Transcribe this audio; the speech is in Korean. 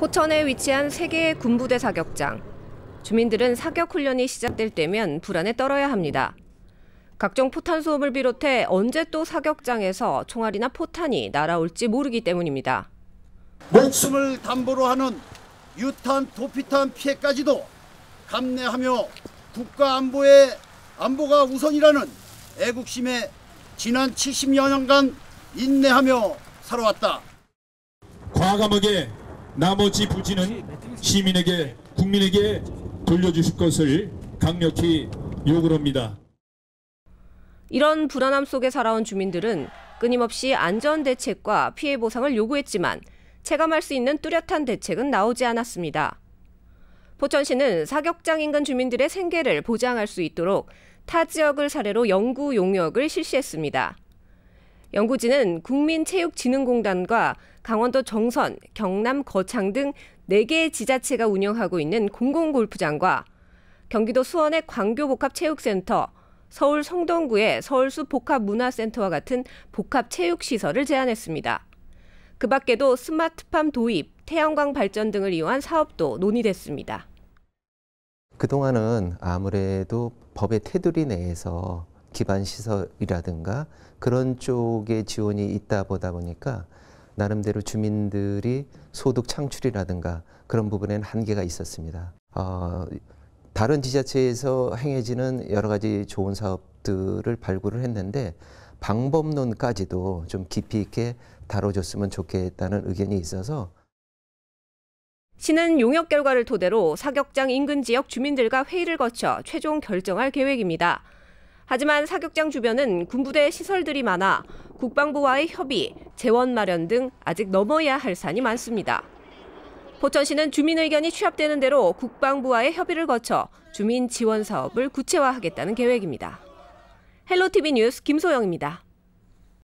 포천에 위치한 세계의 군부대 사격장. 주민들은 사격 훈련이 시작될 때면 불안에 떨어야 합니다. 각종 포탄 소음을 비롯해 언제 또 사격장에서 총알이나 포탄이 날아올지 모르기 때문입니다. 목숨을 담보로 하는 유탄, 도피탄 피해까지도 감내하며 국가 안보의 안보가 우선이라는 애국심에 지난 70여 년간 인내하며 살아왔다. 과감하게 나머지 부지는 시민에게 국민에게 돌려주실 것을 강력히 요구를 합니다. 이런 불안함 속에 살아온 주민들은 끊임없이 안전 대책과 피해 보상을 요구했지만 체감할 수 있는 뚜렷한 대책은 나오지 않았습니다. 포천시는 사격장 인근 주민들의 생계를 보장할 수 있도록 타 지역을 사례로 연구 용역을 실시했습니다. 연구진은 국민체육진흥공단과 강원도 정선, 경남 거창 등 4개의 지자체가 운영하고 있는 공공골프장과 경기도 수원의 광교복합체육센터, 서울 성동구의 서울수 복합문화센터와 같은 복합체육시설을 제안했습니다. 그 밖에도 스마트팜 도입, 태양광 발전 등을 이용한 사업도 논의됐습니다. 그동안은 아무래도 법의 테두리 내에서 기반 시설이라든가 그런 쪽에 지원이 있다 보다 보니까 나름대로 주민들이 소득 창출이라든가 그런 부분에는 한계가 있었습니다. 어, 다른 지자체에서 행해지는 여러 가지 좋은 사업들을 발굴을 했는데 방법론까지도 좀 깊이 있게 다뤄줬으면 좋겠다는 의견이 있어서 시는 용역 결과를 토대로 사격장 인근 지역 주민들과 회의를 거쳐 최종 결정할 계획입니다. 하지만 사격장 주변은 군부대 시설들이 많아 국방부와의 협의, 재원 마련 등 아직 넘어야 할 산이 많습니다. 포천시는 주민 의견이 취합되는 대로 국방부와의 협의를 거쳐 주민 지원 사업을 구체화하겠다는 계획입니다. 헬로 TV 뉴스 김소영입니다.